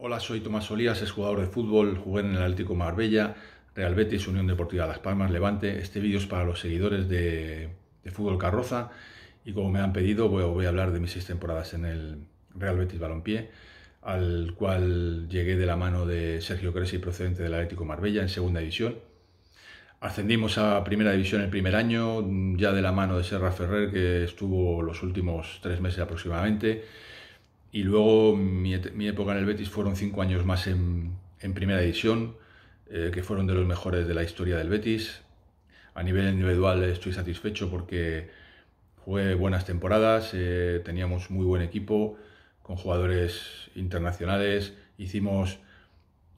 Hola, soy Tomás Solías, es jugador de fútbol, jugué en el Atlético Marbella, Real Betis, Unión Deportiva Las Palmas, Levante. Este vídeo es para los seguidores de, Fútbol Carroza y como me han pedido voy, a hablar de mis seis temporadas en el Real Betis Balompié, al cual llegué de la mano de Sergio Cresi procedente del Atlético Marbella en segunda división. Ascendimos a primera división el primer año, ya de la mano de Serra Ferrer, que estuvo los últimos tres meses aproximadamente. Y luego mi, época en el Betis fueron cinco años más en, primera división, eh, que fueron de los mejores de la historia del Betis. A nivel individual estoy satisfecho porque fue buenas temporadas, eh, teníamos muy buen equipo con jugadores internacionales, hicimos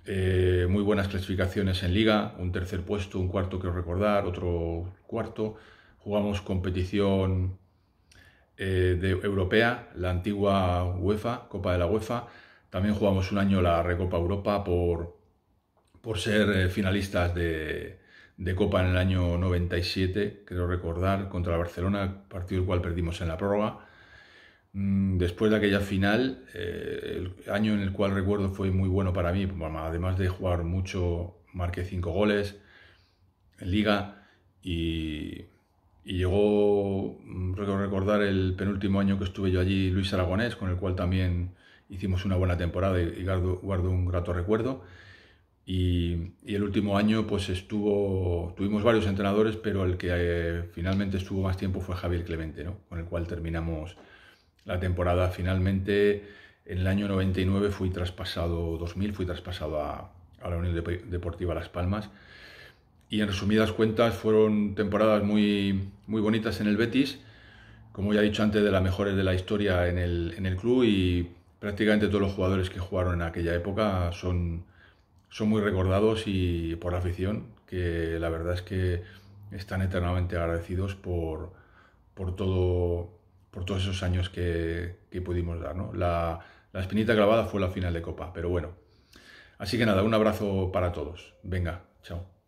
eh, muy buenas clasificaciones en liga, un tercer puesto, un cuarto que recordar, otro cuarto, jugamos competición eh, de europea, la antigua UEFA, Copa de la UEFA. También jugamos un año la Recopa Europa por, por ser eh, finalistas de, Copa en el año 97, creo recordar, contra el Barcelona, partido el cual perdimos en la prórroga. Mm, después de aquella final, eh, el año en el cual recuerdo fue muy bueno para mí, además de jugar mucho, marqué cinco goles en liga y y llegó, mm, recordar, el penúltimo año que estuve yo allí, Luis Aragonés, con el cual también hicimos una buena temporada y guardo, un grato recuerdo. Y, el último año pues estuvo, tuvimos varios entrenadores, pero el que eh, finalmente estuvo más tiempo fue Javier Clemente, ¿no? con el cual terminamos la temporada. Finalmente, en el año 99 fui traspasado, 2000, fui traspasado a la Unión Deportiva Las Palmas y en resumidas cuentas fueron temporadas muy, muy bonitas en el Betis, como ya he dicho antes, de las mejores de la historia en el, club y prácticamente todos los jugadores que jugaron en aquella época son, son muy recordados y por la afición, que la verdad es que están eternamente agradecidos por, por, todo, por todos esos años que, pudimos dar. La, la espinita clavada fue la final de Copa, pero bueno. Así que nada, un abrazo para todos. Venga, chao.